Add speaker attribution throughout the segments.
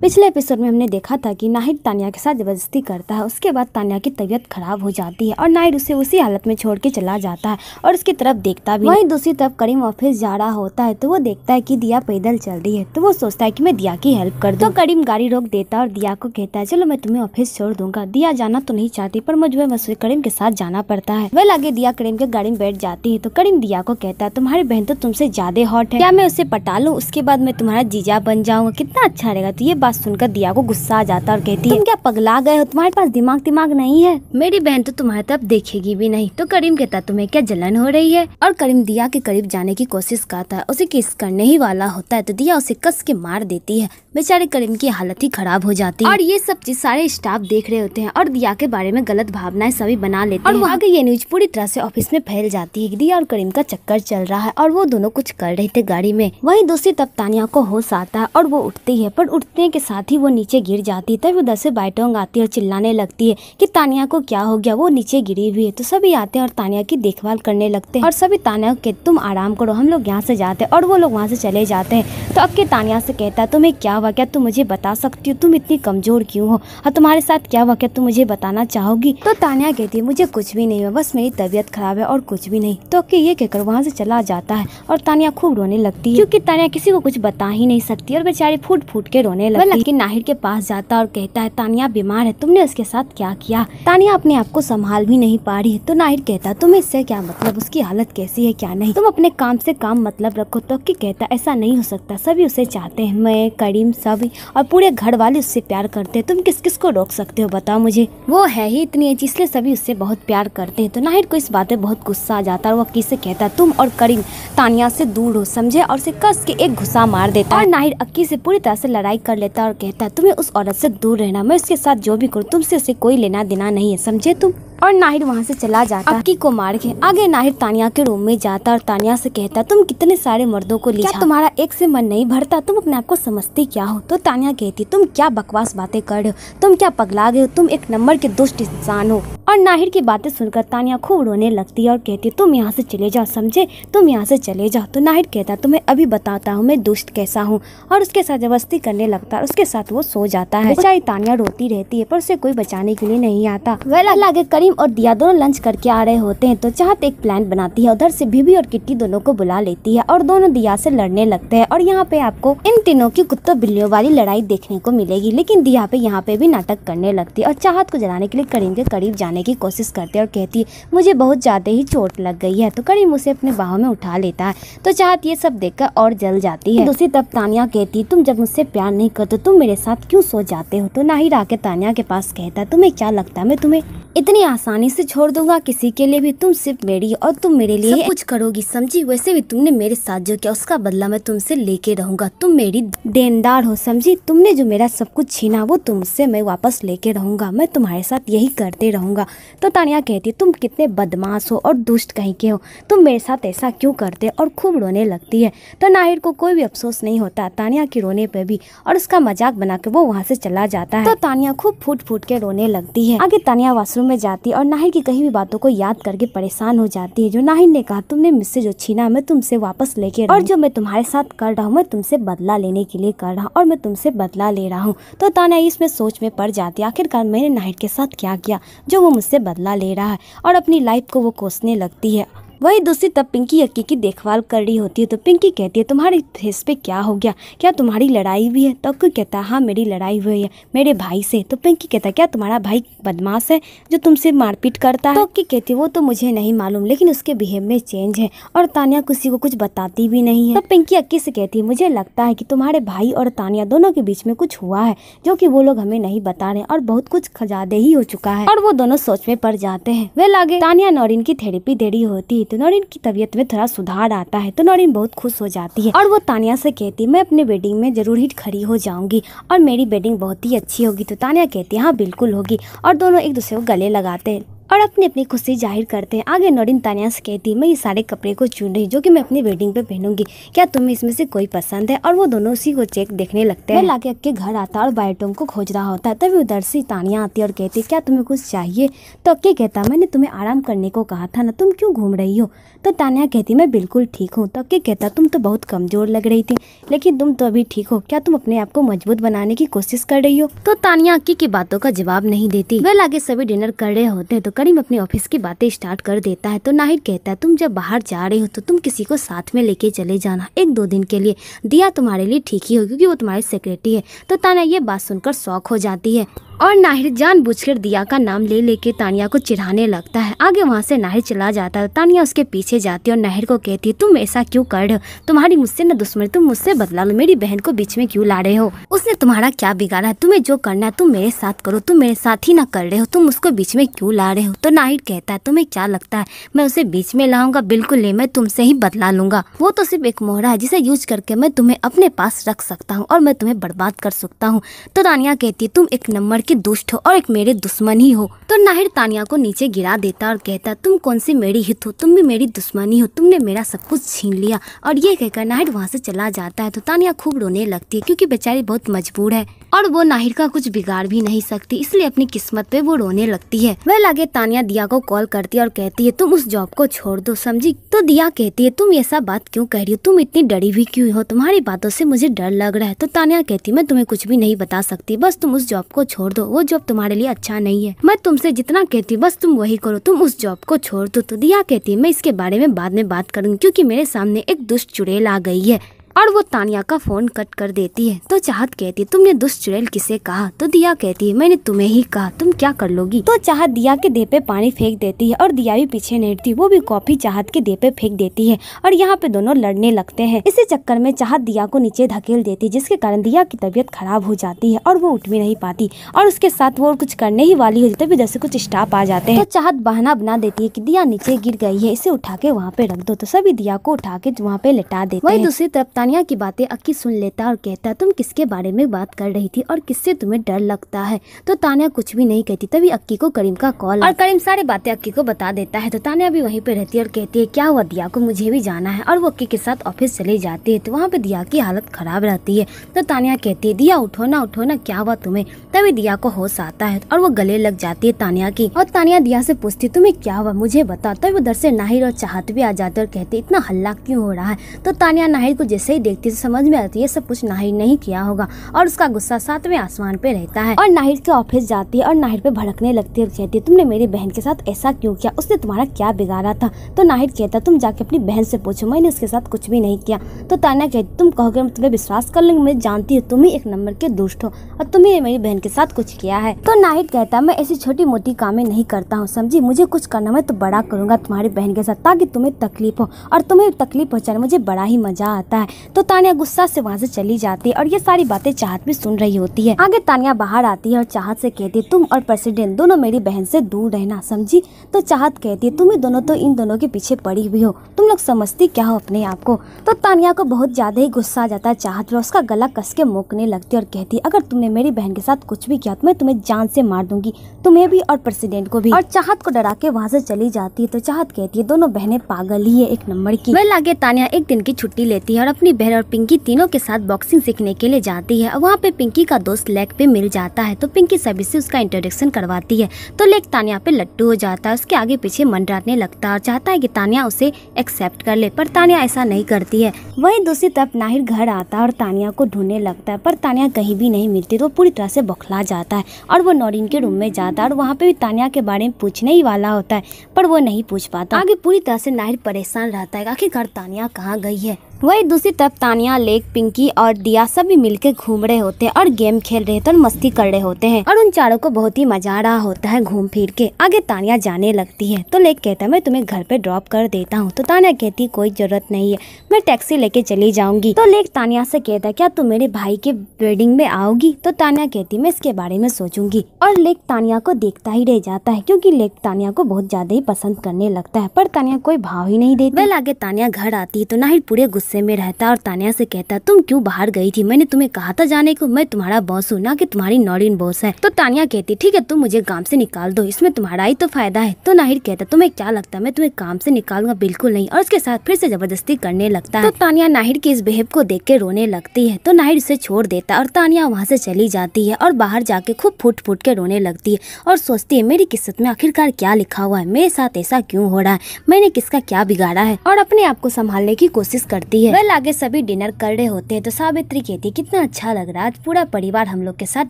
Speaker 1: पिछले एपिसोड में हमने देखा था कि नाहिद तानिया के साथ जबरदस्ती करता है उसके बाद तानिया की तबीयत खराब हो जाती है और नाहिद उसे उसी हालत में छोड़ के चला जाता है और उसकी तरफ देखता भी वहीं दूसरी तरफ करीम ऑफिस जा रहा होता है तो वो देखता है कि दिया पैदल चल रही है तो वो सोचता है कि मैं दिया की हेल्प कर दूँ तो करीम गाड़ी रोक देता है और दिया को कहता है चलो मैं तुम्हें ऑफिस छोड़ दूंगा दिया जाना तो नहीं चाहती पर मुझे मसूर करीम के साथ जाना पड़ता है वह लगे दिया करीम के गाड़ी में बैठ जाती है तो करीम दिया को कहता है तुम्हारी बहन तो तुमसे ज्यादा हॉट है क्या मैं उसे पटा लूँ उसके बाद मैं तुम्हारा जीजा बन जाऊंगा कितना अच्छा रहेगा तो ये बात बात सुनकर दिया को गुस्सा आ जाता और कहती है तुम क्या पगला गए हो तुम्हारे पास दिमाग दिमाग नहीं है मेरी बहन तो तुम्हारे तरफ देखेगी भी नहीं तो करीम कहता तुम्हें क्या जलन हो रही है और करीम दिया के करीब जाने की कोशिश करता है उसे किस करने ही वाला होता है तो दिया उसे कस के मार देती है बेचारे करीम की हालत ही खराब हो जाती है और ये सब चीज सारे स्टाफ देख रहे होते हैं और दिया के बारे में गलत भावनाएं सभी बना लेते हैं और वहाँ की ये न्यूज पूरी तरह से ऑफिस में फैल जाती है दिया और करीम का चक्कर चल रहा है और वो दोनों कुछ कर रहे थे गाड़ी में वही दूसरी तब तानिया को होश आता है और वो उठती है पर उठने के साथ ही वो नीचे गिर जाती है तभी उधर से बाइटोंग आती है और चिल्लाने लगती है कि तानिया को क्या हो गया वो नीचे गिरी हुई है तो सभी आते हैं और तानिया की देखभाल करने लगते हैं और सभी तानिया के तुम आराम करो हम लोग यहाँ से जाते हैं और वो लोग वहाँ से चले जाते हैं तो अक्के तानिया से कहता है तुम्हें क्या हुआ क्या तुम मुझे बता सकती हो तुम इतनी कमजोर क्यों हो और तुम्हारे साथ क्या हुआ क्या तुम मुझे बताना चाहोगी तो तानिया कहती है मुझे कुछ भी नहीं हुआ बस मेरी तबीयत खराब है और कुछ भी नहीं तो अक्के ये कहकर वहाँ से चला जाता है और तानिया खूब रोने लगती है क्योंकि तानिया किसी को कुछ बता ही नहीं सकती और बेचारी फूट फूट के रोने लगती लेकिन नाहिर के पास जाता और कहता है तानिया बीमार है तुमने उसके साथ क्या किया तानिया अपने आप को संभाल भी नहीं पा रही है तो नाहिर कहता तुम्हें इससे क्या मतलब उसकी हालत कैसी है क्या नहीं तुम अपने काम से काम मतलब रखो तो की कहता ऐसा नहीं हो सकता सभी उसे चाहते है मैं करीम सब और पूरे घर वाले उससे प्यार करते है तुम किस किस को रोक सकते हो बताओ मुझे वो है ही इतनी अच्छी इसलिए सभी उससे बहुत प्यार करते हैं तो नाहिर को इस बात में बहुत गुस्सा आ जाता है और वो किसे कहता तुम और करीम तानिया से दूर हो समझे और उसे कस के एक घुसा मार देता और नाहिर अक्की से पूरी तरह से लड़ाई कर लेता और कहता तुम्हें उस औरत से दूर रहना मैं उसके साथ जो भी करूँ तुमसे उसे कोई लेना देना नहीं है समझे तुम और नाहिर वहाँ से चला जाता अक्की को मार के आगे नाहिर तानिया के रूम में जाता और तानिया से कहता तुम कितने सारे मर्दों को लिया तुम्हारा एक से मन नहीं भरता तुम अपने आप को समझते क्या हो तो तानिया कहती तुम क्या बकवास बातें कर रहे हो तुम क्या पगला गये हो तुम एक नंबर के दुष्ट इंसान हो और नाहिर की बातें सुनकर तानिया खूब रोने लगती है और कहती तुम यहाँ से चले जाओ समझे तुम यहाँ से चले जाओ तो नाहिर कहता तुम्हें अभी बताता हूँ मैं दुष्ट कैसा हूँ और उसके साथ जबरदस्ती करने लगता है उसके साथ वो सो जाता है बेचारी तानिया रोती रहती है पर उसे कोई बचाने के लिए नहीं आता वह लागे करीब नीम और दिया दोनों लंच करके आ रहे होते हैं तो चाहत एक प्लान बनाती है उधर से बीबी और किट्टी दोनों को बुला लेती है और दोनों दिया से लड़ने लगते हैं और यहाँ पे आपको इन तीनों की कुत्तों बिल्लियों वाली लड़ाई देखने को मिलेगी लेकिन दिया पे यहाँ पे भी नाटक करने लगती है और चाहत को जलाने के लिए करीम के करीब जाने की कोशिश करते है और कहती है मुझे बहुत ज़्यादा ही चोट लग गई है तो करीम उसे अपने बाहों में उठा लेता है तो चाहत ये सब देख और जल जाती है दूसरी तब तानिया कहती तुम जब मुझसे प्यार नहीं करते तुम मेरे साथ क्यों सो जाते हो तो ना ही राके तानिया के पास कहता तुम्हें क्या लगता है मैं तुम्हें इतनी आसानी से छोड़ दूंगा किसी के लिए भी तुम सिर्फ मेरी और तुम मेरे लिए सब कुछ करोगी समझी वैसे भी तुमने मेरे साथ जो किया उसका बदला मैं तुमसे लेके रहूंगा तुम मेरी देनदार हो समझी तुमने जो मेरा सब कुछ छीना वो तुमसे मैं वापस लेके रहूंगा मैं तुम्हारे साथ यही करते रहूंगा तो तानिया कहती तुम कितने बदमाश हो और दुष्ट कहीं के हो तुम मेरे साथ ऐसा क्यों करते और खूब रोने लगती है तो नाहिर को कोई भी अफसोस नहीं होता तानिया के रोने पर भी और उसका मजाक बना के वो वहाँ से चला जाता है तो तानिया खूब फूट फूट के रोने लगती है आगे तानिया वॉशरूम में जाती जाती है और नाहिर की कहीं भी बातों को याद करके परेशान हो जाती है जो नाहिर ने कहा तुमने मुझसे जो छीना मैं तुमसे वापस लेके और जो मैं तुम्हारे साथ कर रहा हूँ मैं तुमसे बदला लेने के लिए कर रहा हूँ और मैं तुमसे बदला ले रहा हूँ तो ताना इसमें सोच में पड़ जाती है आखिरकार मैंने नाहिर के साथ क्या किया जो वो मुझसे बदला ले रहा है और अपनी लाइफ को वो कोसने लगती है वही दूसरी तब पिंकी अक्की की देखभाल कर रही होती है तो पिंकी कहती है तुम्हारे फेस पे क्या हो गया क्या तुम्हारी लड़ाई हुई है तो अक्की कहता है हाँ मेरी लड़ाई हुई है मेरे भाई से तो पिंकी कहता है क्या तुम्हारा भाई बदमाश है जो तुमसे मारपीट करता है तो अक्की कहती वो तो मुझे नहीं मालूम लेकिन उसके बिहेव में चेंज है और तानिया किसी को कुछ बताती भी नहीं है तो पिंकी अक्की से कहती है मुझे लगता है कि तुम्हारे भाई और तानिया दोनों के बीच में कुछ हुआ है जो कि वो लोग हमें नहीं बता रहे और बहुत कुछ खजादे ही हो चुका है और वो दोनों सोच में पड़ जाते हैं वे लागे तानिया नौरिन की थेरेपी दे रही होती तो नौरीन की तबीयत में थोड़ा सुधार आता है तो नौरीन बहुत खुश हो जाती है और वो तानिया से कहती है मैं अपने वेडिंग में जरूर ही खड़ी हो जाऊंगी और मेरी वेडिंग बहुत ही अच्छी होगी तो तानिया कहती है हाँ बिल्कुल होगी और दोनों एक दूसरे को गले लगाते हैं और अपनी अपनी खुशी जाहिर करते हैं आगे नोरिन तानिया से कहती है मैं ये सारे कपड़े को चुन रही जो कि मैं अपनी वेडिंग पे पहनूंगी क्या तुम्हें इसमें से कोई पसंद है और वो दोनों उसी को चेक देखने लगते हैं लाके अक्के घर आता और बायोटोम को खोज रहा होता है तभी उधर से तानिया आती और कहती क्या तुम्हें कुछ चाहिए तो अक्के कहता मैंने तुम्हें आराम करने को कहा था ना तुम क्यों घूम रही हो तो तानिया कहती मैं बिल्कुल ठीक हूँ तो अक्के कहता तुम तो बहुत कमजोर लग रही थी लेकिन तुम तो अभी ठीक हो क्या तुम अपने आप को मजबूत बनाने की कोशिश कर रही हो तो तानिया अक्की की बातों का जवाब नहीं देती वह लागे सभी डिनर कर रहे होते तो करीम अपने ऑफिस की बातें स्टार्ट कर देता है तो नाहिद कहता है तुम जब बाहर जा रहे हो तो तुम किसी को साथ में लेके चले जाना एक दो दिन के लिए दिया तुम्हारे लिए ठीक ही हो क्योंकि वो तुम्हारी सेक्रेटरी है तो ताना ये बात सुनकर शौक हो जाती है और नाहिर जानबूझकर दिया का नाम ले लेके तानिया को चिढ़ाने लगता है आगे वहाँ से नाहिर चला जाता है तानिया उसके पीछे जाती है और नाहिर को कहती है तुम ऐसा क्यों कर रहे हो तुम्हारी मुझसे न दुश्मनी तुम मुझसे बदला लो मेरी बहन को बीच में क्यों ला रहे हो उसने तुम्हारा क्या बिगाड़ा है तुम्हें जो करना है तुम मेरे साथ करो तुम मेरे साथ ही ना कर रहे हो तुम उसको बीच में क्यूँ ला रहे हो तो नाहिर कहता है तुम्हें क्या लगता है मैं उसे बीच में लाऊंगा बिल्कुल नहीं मैं तुमसे ही बदला लूंगा वो तो सिर्फ एक मोहरा है जिसे यूज करके मैं तुम्हें अपने पास रख सकता हूँ और मैं तुम्हें बर्बाद कर सकता हूँ तो तानिया कहती है तुम एक नंबर के दुष्ट हो और एक मेरे दुश्मन ही हो तो नाहिर तानिया को नीचे गिरा देता और कहता तुम कौन सी मेरी हित हो तुम भी मेरी दुश्मनी हो तुमने मेरा सब कुछ छीन लिया और ये कहकर नाहिर वहाँ से चला जाता है तो तानिया खूब रोने लगती है क्यूँकी बेचारी बहुत मजबूर है और वो नाहिर का कुछ बिगाड़ भी नहीं सकती इसलिए अपनी किस्मत पे वो रोने लगती है वह लगे तानिया दिया को कॉल करती है और कहती है तुम उस जॉब को छोड़ दो समझी तो दिया कहती है तुम ऐसा बात क्यों कह रही हो तुम इतनी डरी भी क्यों हो तुम्हारी बातों से मुझे डर लग रहा है तो तानिया कहती मैं तुम्हें कुछ भी नहीं बता सकती बस तुम उस जॉब को छोड़ दो दो वो जॉब तुम्हारे लिए अच्छा नहीं है मैं तुमसे जितना कहती बस तुम वही करो तुम उस जॉब को छोड़ दो तो दिया कहती मैं इसके बारे में बाद में बात करूँगी क्यूँकी मेरे सामने एक दुष्ट चुड़ेल आ गई है और वो तानिया का फोन कट कर देती है तो चाहत कहती है तुमने दुष्ट चुड़ैल किसे कहा तो दिया कहती है मैंने तुम्हें ही कहा तुम क्या कर लोगी तो चाहत दिया के देह पे पानी फेंक देती है और दिया भी पीछे नहीं वो भी कॉफी चाहत के देह पे फेंक देती है और यहाँ पे दोनों लड़ने लगते हैं इसी चक्कर में चाहत दिया को नीचे धकेल देती है जिसके कारण दिया की तबीयत खराब हो जाती है और वो उठ भी नहीं पाती और उसके साथ वो कुछ करने ही वाली होती है जैसे कुछ स्टाफ आ जाते हैं तो चाहत बहना बना देती है की दिया नीचे गिर गई है इसे उठा के वहाँ पे रख दो तो सभी दिया को उठा के वहाँ पे लेटा दे वही दूसरी तरफ तानिया की बातें अक्की सुन लेता और कहता तुम किसके बारे में बात कर रही थी और किससे तुम्हें डर लगता है तो तानिया कुछ भी नहीं कहती तभी अक्की को करीम का कॉल और करीम सारी बातें अक्की को बता देता है तो तानिया भी वहीं पे रहती है और कहती है क्या हुआ दिया को मुझे भी जाना है और वो अक्की के साथ ऑफिस चले जाती है तो वहाँ पे दिया की हालत खराब रहती है तो तानिया कहती है दिया उठो ना उठो ना क्या हुआ तुम्हें तभी दिया को होश आता है और वो गले लग जाती है तानिया की और तानिया दिया से पूछती तुम्हें क्या हुआ मुझे बता तभी उधर से नाहिर और चाहत भी आ जाते और कहते इतना हल्ला क्यों हो रहा है तो तानिया नाहिर को जैसे उसे देखते तो समझ में आती है सब कुछ नाहिर नहीं किया होगा और उसका गुस्सा सातवें आसमान पे रहता है और नाहिर के ऑफिस जाती है और नाहिर पे भड़कने लगती है और कहती है तुमने मेरी बहन के साथ ऐसा क्यों किया उसने तुम्हारा क्या बिगाड़ा था तो नाहिर कहता तुम जाके अपनी बहन से पूछो मैंने उसके साथ कुछ भी नहीं किया तो ताना कहती तुम कहोगे मैं तुम्हें विश्वास कर लूंगी मैं जानती हूँ तुम ही एक नंबर के दुष्ट हो और तुम्हें मेरी बहन के साथ कुछ किया है तो नाहिर कहता मैं ऐसी छोटी मोटी कामें नहीं करता हूँ समझी मुझे कुछ करना मैं तो बड़ा करूंगा तुम्हारी बहन के साथ ताकि तुम्हें तकलीफ हो और तुम्हें तकलीफ पहुँचाने मुझे बड़ा ही मजा आता है तो तानिया गुस्सा से वहाँ से चली जाती है और ये सारी बातें चाहत भी सुन रही होती है आगे तानिया बाहर आती है और चाहत से कहती है तुम और प्रेसिडेंट दोनों मेरी बहन से दूर रहना समझी तो चाहत कहती है तुम्हें दोनों तो इन दोनों के पीछे पड़ी हुई हो तुम लोग समझती क्या हो अपने आप को तो तानिया को बहुत ज़्यादा ही गुस्सा आ जाता है चाहत पर उसका गला कस के मोकने लगती है और कहती अगर तुमने मेरी बहन के साथ कुछ भी किया तो मैं तुम्हें जान से मार दूंगी तुम्हें भी और प्रेसिडेंट को भी और चाहत को डरा के वहाँ से चली जाती है तो चाहत कहती है दोनों बहनें पागल ही है एक नंबर की वह लागे तानिया एक दिन की छुट्टी लेती है और अपनी अपनी बहन और पिंकी तीनों के साथ बॉक्सिंग सीखने के लिए जाती है और वहाँ पे पिंकी का दोस्त लेक पे मिल जाता है तो पिंकी सभी से उसका इंट्रोडक्शन करवाती है तो लेक तानिया पे लट्टू हो जाता है उसके आगे पीछे मंडराने लगता है और चाहता है कि तानिया उसे एक्सेप्ट कर ले पर तानिया ऐसा नहीं करती है वही दूसरी तरफ नाहिर घर आता है और तानिया को ढूंढने लगता है पर तानिया कहीं भी नहीं मिलती तो पूरी तरह से बौखला जाता है और वो नौरीन के रूम में जाता है और वहाँ पे भी तानिया के बारे में पूछने ही वाला होता है पर वो नहीं पूछ पाता आगे पूरी तरह से नाहिर परेशान रहता है आखिरकार तानिया कहाँ गई है वही दूसरी तरफ तानिया लेक पिंकी और दिया सभी मिलकर घूम रहे होते हैं और गेम खेल रहे होते और मस्ती कर रहे होते हैं और उन चारों को बहुत ही मजा आ रहा होता है घूम फिर के आगे तानिया जाने लगती है तो लेक कहता है मैं तुम्हें घर पे ड्रॉप कर देता हूँ तो तानिया कहती कोई जरूरत नहीं है मैं टैक्सी लेके चली जाऊंगी तो लेक तानिया से कहता है क्या तुम मेरे भाई के वेडिंग में आओगी तो तानिया कहती मैं इसके बारे में सोचूंगी और लेक तानिया को देखता ही रह जाता है क्योंकि लेक तानिया को बहुत ज्यादा ही पसंद करने लगता है पर तानिया कोई भाव ही नहीं देती आगे तानिया घर आती है तो ही पूरे गुस्से गुस्से में रहता और तानिया से कहता तुम क्यों बाहर गई थी मैंने तुम्हें कहा था जाने को मैं तुम्हारा बॉस हूँ ना कि तुम्हारी नॉडिन बॉस है तो तानिया कहती ठीक है तुम मुझे काम से निकाल दो इसमें तुम्हारा ही तो फायदा है तो नाहिर कहता तुम्हें क्या लगता है मैं तुम्हें काम से निकालूंगा बिल्कुल नहीं और उसके साथ फिर से जबरदस्ती करने लगता है तो तानिया नाहिर के इस बेहेव को देख के रोने लगती है तो नाहिर उसे छोड़ देता और तानिया वहाँ से चली जाती है और बाहर जाके खूब फूट फूट के रोने लगती है और सोचती है मेरी किस्मत में आखिरकार क्या लिखा हुआ है मेरे साथ ऐसा क्यों हो रहा है मैंने किसका क्या बिगाड़ा है और अपने आप को संभालने की कोशिश करती रही है वेल आगे सभी डिनर कर रहे होते हैं तो सावित्री कहती है कितना अच्छा लग रहा है आज पूरा परिवार हम लोग के साथ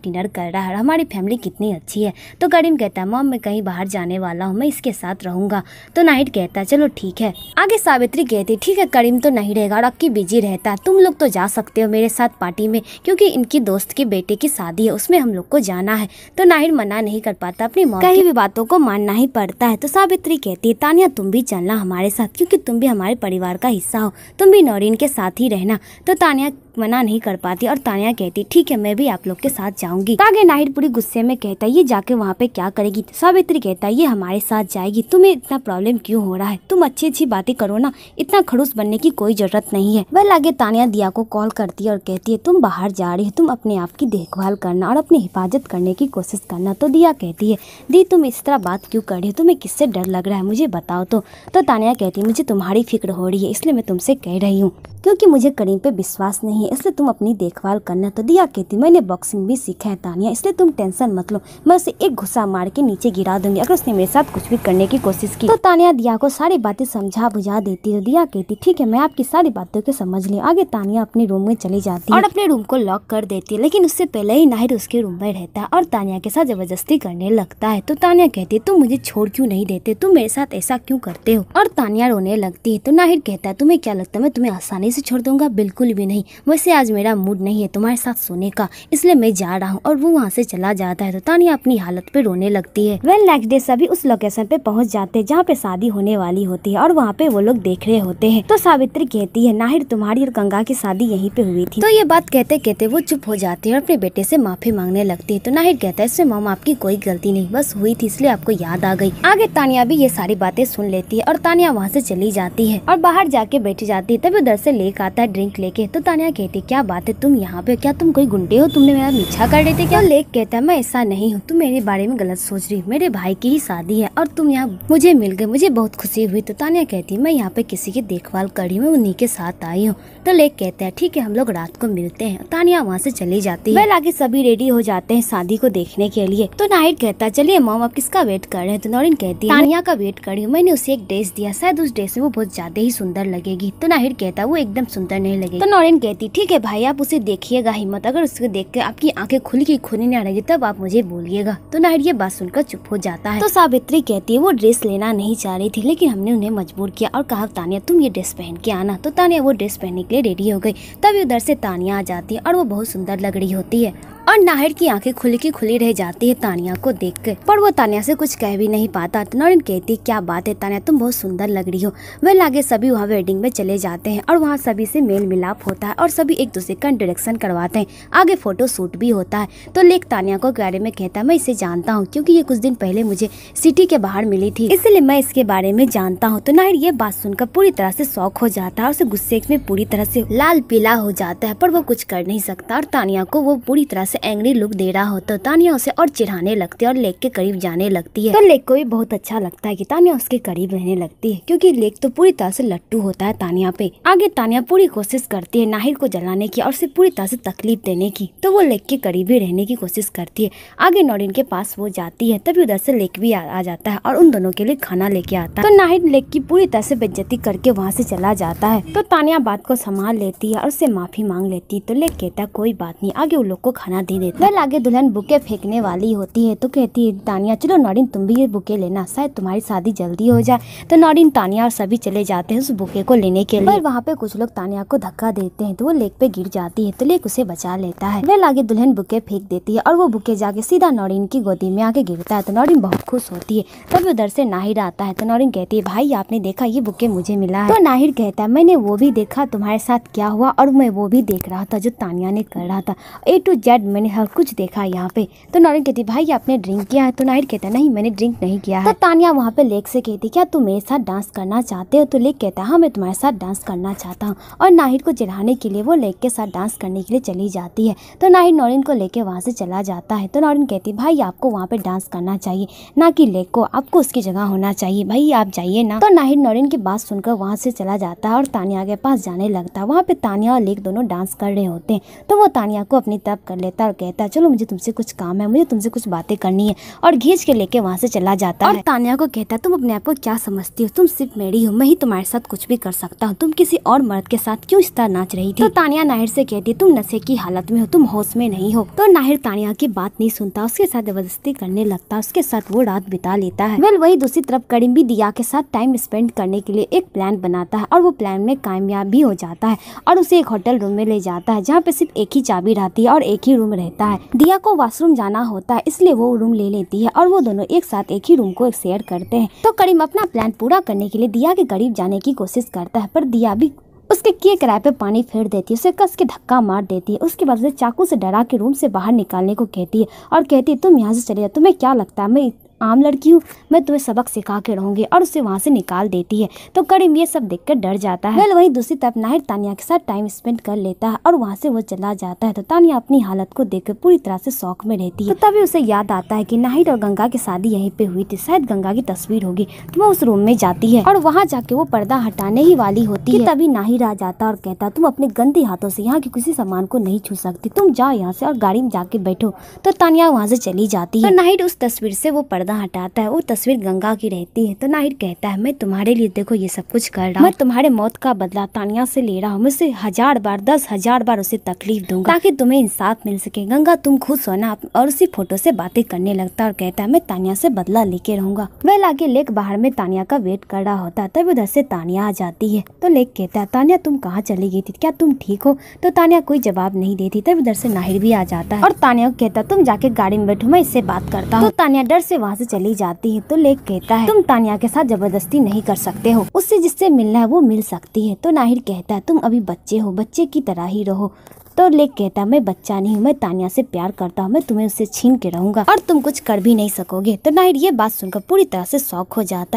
Speaker 1: डिनर कर रहा है हमारी फैमिली कितनी अच्छी है तो करीम कहता है मॉम मैं कहीं बाहर जाने वाला हूँ मैं इसके साथ रहूंगा तो नाइट कहता चलो ठीक है आगे सावित्री कहती ठीक है करीम तो नहीं रहेगा और अक्की बिजी रहता तुम लोग तो जा सकते हो मेरे साथ पार्टी में क्योंकि इनकी दोस्त के बेटे की शादी है उसमें हम लोग को जाना है तो नाहिर मना नहीं कर पाता अपनी मॉम कहीं भी बातों को मानना ही पड़ता है तो सावित्री कहती है तानिया तुम भी चलना हमारे साथ क्योंकि तुम भी हमारे परिवार का हिस्सा हो तुम भी नौ और इनके साथ ही रहना तो तानिया मना नहीं कर पाती और तानिया कहती ठीक है मैं भी आप लोग के साथ जाऊंगी तो आगे नाहिर पूरी गुस्से में कहता है ये जाके वहाँ पे क्या करेगी तो सावित्री कहता है ये हमारे साथ जाएगी तुम्हें इतना प्रॉब्लम क्यों हो रहा है तुम अच्छी अच्छी बातें करो ना इतना खड़ूस बनने की कोई जरूरत नहीं है वह आगे तानिया दिया को कॉल करती है और कहती है तुम बाहर जा रही हो तुम अपने आप की देखभाल करना और अपनी हिफाजत करने की कोशिश करना तो दिया कहती है दी तुम इस तरह बात क्यों कर रही हो तुम्हें किससे डर लग रहा है मुझे बताओ तो, तो तानिया कहती है मुझे तुम्हारी फिक्र हो रही है इसलिए मैं तुमसे कह रही हूँ क्योंकि मुझे करीम पे विश्वास नहीं है इसलिए तुम अपनी देखभाल करना तो दिया कहती मैंने बॉक्सिंग भी सीखा है तानिया इसलिए तुम टेंशन मत लो मैं उसे एक घुसा मार के नीचे गिरा दूंगी अगर उसने मेरे साथ कुछ भी करने की कोशिश की तो तानिया दिया को सारी बातें समझा बुझा देती है दिया कहती ठीक है मैं आपकी सारी बातों को समझ ली आगे तानिया अपने रूम में चली जाती है और अपने रूम को लॉक कर देती है लेकिन उससे पहले ही नाहिर उसके रूम में रहता है और तानिया के साथ जबरदस्ती करने लगता है तो तानिया कहती है तुम मुझे छोड़ क्यूँ नहीं देते तुम मेरे साथ ऐसा क्यूँ करते हो और तानिया रोने लगती है तो नाहिर कहता है तुम्हें क्या लगता है मैं तुम्हें आसानी से छोड़ दूंगा बिल्कुल भी नहीं वैसे आज मेरा मूड नहीं है तुम्हारे साथ सोने का इसलिए मैं जा रहा हूँ और वो वहाँ से चला जाता है तो तानिया अपनी हालत पे रोने लगती है वेल नेक्स्ट डे सभी उस लोकेशन पे पहुँच जाते हैं जहाँ पे शादी होने वाली होती है और वहाँ पे वो लोग देख रहे होते हैं तो सावित्री कहती है नाहिर तुम्हारी और गंगा की शादी यहीं पे हुई थी तो ये बात कहते कहते वो चुप हो जाती है और अपने बेटे से माफी मांगने लगती है तो नाहिर कहता है इससे मोम आपकी कोई गलती नहीं बस हुई थी इसलिए आपको याद आ गई आगे तानिया भी ये सारी बातें सुन लेती है और तानिया वहाँ से चली जाती है और बाहर जाके बैठी जाती है तभी उधर से लेक आता है ड्रिंक लेके तो तानिया कहती क्या बात है तुम यहाँ पे क्या तुम कोई गुंडे हो तुमने मेरा मीछा कर देते क्या तो लेक कहता है मैं ऐसा नहीं हूँ तुम मेरे बारे में गलत सोच रही मेरे भाई की ही शादी है और तुम यहाँ मुझे मिल गए मुझे बहुत खुशी हुई तो तानिया कहती मैं यहाँ पे किसी की देखभाल कर रही हूँ उन्हीं के साथ आई हूँ तो लेक कहते हैं ठीक है हम लोग रात को मिलते हैं तानिया वहाँ से चली जाती है आगे सभी रेडी हो जाते हैं शादी को देखने के लिए तो नाइट कहता है चलिए मोम आप किसका वेट कर रहे हैं तो नोरिन कहती है तानिया का वेट कर रही हूँ मैंने उसे एक ड्रेस दिया शायद उस ड्रेस में वो बहुत ज्यादा ही सुंदर लगेगी तो नाहिर कहती रहता वो एकदम सुंदर नहीं लगे तो नॉरेन कहती ठीक है भाई आप उसे देखिएगा हिम्मत अगर उसको देख के आपकी आंखें खुल की खुली नहीं रही तब आप मुझे बोलिएगा तो नाहर ये बात सुनकर चुप हो जाता है तो सावित्री कहती है वो ड्रेस लेना नहीं चाह रही थी लेकिन हमने उन्हें मजबूर किया और कहा तानिया तुम ये ड्रेस पहन के आना तो तानिया वो ड्रेस पहनने के लिए रेडी हो गयी तभी उधर से तानिया आ जाती है और वो बहुत सुंदर लग रही होती है और नाहिर की आंखें खुली की खुली रह जाती है तानिया को कर पर वो तानिया से कुछ कह भी नहीं पाता नौरिन कहती क्या बात है तानिया तुम बहुत सुंदर लग रही हो वह लागे सभी वहाँ वेडिंग में चले जाते हैं और वहाँ सभी से मेल मिलाप होता है और सभी एक दूसरे का इंट्रोडक्शन करवाते हैं आगे फोटो शूट भी होता है तो लेख तानिया को बारे में कहता है मैं इसे जानता हूँ क्यूँकी ये कुछ दिन पहले मुझे सिटी के बाहर मिली थी इसलिए मैं इसके बारे में जानता हूँ तो नाहिर ये बात सुनकर पूरी तरह से शौक हो जाता है और उसे गुस्से में पूरी तरह से लाल पीला हो जाता है पर वो कुछ कर नहीं सकता और तानिया को वो पूरी तरह उसे एंग्री लुक दे रहा होता है तानिया उसे और चिढ़ाने लगती है और लेक के करीब जाने लगती है तो लेक को भी बहुत अच्छा लगता है कि तानिया उसके करीब रहने लगती है क्योंकि लेक तो पूरी तरह से लट्टू होता है तानिया पे आगे तानिया पूरी कोशिश करती है नाहिर को जलाने की और उसे पूरी तरह से तकलीफ देने की तो वो लेक के करीब ही रहने की कोशिश करती है आगे नोरिन के पास वो जाती है तभी उधर से लेक भी आ जाता है और उन दोनों के लिए खाना लेके आता है तो नाहिर लेक की पूरी तरह से बेज्जती करके वहाँ से चला जाता है तो तानिया बात को संभाल लेती है और उसे माफी मांग लेती है तो लेक कहता कोई बात नहीं आगे उन लोग को खाना बना दे देता वह आगे दुल्हन बुके फेंकने वाली होती है तो कहती है तानिया चलो नौरिन तुम भी ये बुके लेना शायद तुम्हारी शादी जल्दी हो जाए तो नौरिन तानिया और सभी चले जाते हैं उस बुके को लेने के लिए वहाँ पे कुछ लोग तानिया को धक्का देते हैं तो वो लेक पे गिर जाती है तो लेक उसे बचा लेता है वह लागे दुल्हन बुके फेंक देती है और वो बुके जाके सीधा नौरिन की गोदी में आके गिरता है तो नौरिन बहुत खुश होती है तभी उधर से नाहिर आता है तो नौरिन कहती है भाई आपने देखा ये बुके मुझे मिला है तो नाहिर कहता है मैंने वो भी देखा तुम्हारे साथ क्या हुआ और मैं वो भी देख रहा था जो तानिया ने कर रहा था ए टू जेड मैंने हर कुछ देखा है यहाँ पे तो नारायण कहती भाई आपने ड्रिंक किया है तो नाहिर कहता नहीं मैंने ड्रिंक नहीं किया है तो तानिया वहाँ पे लेक से कहती क्या तुम मेरे साथ डांस करना चाहते हो तो लेक कहता हाँ मैं तुम्हारे साथ डांस करना चाहता हूँ और नाहिर को चिढ़ाने के लिए वो लेक के साथ डांस करने के लिए चली जाती है तो नाहिर नौरिन को लेके वहाँ से चला जाता है तो नौरिन कहती भाई आपको वहाँ पे डांस करना चाहिए ना कि लेक को आपको उसकी जगह होना चाहिए भाई आप जाइए ना तो नाहिर नौरिन की बात सुनकर वहाँ से चला जाता है और तानिया के पास जाने लगता है वहाँ पे तानिया और लेक दोनों डांस कर रहे होते हैं तो वो तानिया को अपनी तब कर लेता लगता और कहता है चलो मुझे तुमसे कुछ काम है मुझे तुमसे कुछ बातें करनी है और घींच के लेके वहाँ से चला जाता और है तानिया को कहता है तुम अपने आप को क्या समझती हो तुम सिर्फ मेरी हो मैं ही तुम्हारे साथ कुछ भी कर सकता हूँ तुम किसी और मर्द के साथ क्यों इस तरह नाच रही थी तो तानिया नाहिर से कहती है तुम नशे की हालत में हो तुम होश में नहीं हो तो नाहिर तानिया की बात नहीं सुनता उसके साथ जबरदस्ती करने लगता है उसके साथ वो रात बिता लेता है वेल वही दूसरी तरफ करीम भी दिया के साथ टाइम स्पेंड करने के लिए एक प्लान बनाता है और वो प्लान में कामयाब भी हो जाता है और उसे एक होटल रूम में ले जाता है जहाँ पे सिर्फ एक ही चाबी रहती है और एक ही रूम रूम रहता है दिया को वॉशरूम जाना होता है इसलिए वो रूम ले लेती है और वो दोनों एक साथ एक ही रूम को शेयर करते हैं तो करीम अपना प्लान पूरा करने के लिए दिया के करीब जाने की कोशिश करता है पर दिया भी उसके किए किराए पे पानी फेर देती है उसे कस के धक्का मार देती है उसके बाद उसे चाकू से डरा के रूम से बाहर निकालने को कहती है और कहती है तुम यहाँ से चले जाओ तुम्हें क्या लगता है मैं आम लड़की हूँ मैं तुम्हें सबक सिखा के रहूँगी और उसे वहाँ से निकाल देती है तो करीम ये सब देखकर डर जाता है वही दूसरी तरफ नाहिर तानिया के साथ टाइम स्पेंड कर लेता है और वहाँ से वो चला जाता है तो तानिया अपनी हालत को देख पूरी तरह से शौक में रहती है तो तभी उसे याद आता है की नाहिर और गंगा की शादी यही पे हुई थी शायद गंगा की तस्वीर होगी तो वो उस रूम में जाती है और वहाँ जाके वो पर्दा हटाने ही वाली होती है तभी नाहिर आ जाता और कहता तुम अपने गंदे हाथों से यहाँ के किसी सामान को नहीं छू सकती तुम जाओ यहाँ से और गाड़ी में जाके बैठो तो तानिया वहाँ से चली जाती है नाहिर उस तस्वीर से वो पर्दा पर्दा हटाता है वो तस्वीर गंगा की रहती है तो नाहिर कहता है मैं तुम्हारे लिए देखो ये सब कुछ कर रहा हूँ मैं तुम्हारे मौत का बदला तानिया से ले रहा हूँ मैं उसे हजार बार दस हजार बार उसे तकलीफ दूंगा ताकि तुम्हें इंसाफ मिल सके गंगा तुम खुश होना और उसी फोटो से बातें करने लगता और कहता है मैं तानिया से बदला लेके रहूंगा वह लाके लेक बाहर में तानिया का वेट कर रहा होता है तब उधर से तानिया आ जाती है तो लेक कहता है तानिया तुम कहाँ चली गई थी क्या तुम ठीक हो तो तानिया कोई जवाब नहीं देती तब उधर से नाहिर भी आ जाता है और तानिया कहता तुम जाके गाड़ी में बैठो मैं इससे बात करता हूँ तो तानिया डर से वहाँ से चली जाती है तो लेक कहता है तुम तानिया के साथ जबरदस्ती नहीं कर सकते हो उससे जिससे मिलना है वो मिल सकती है तो नाहिर कहता है तुम अभी बच्चे हो बच्चे की तरह ही रहो तो लेक कहता है मैं बच्चा नहीं हूँ मैं तानिया से प्यार करता हूँ मैं तुम्हें उससे छीन के रहूंगा और तुम कुछ कर भी नहीं सकोगे तो नाहिर ये बात सुनकर पूरी तरह से शौक हो जाता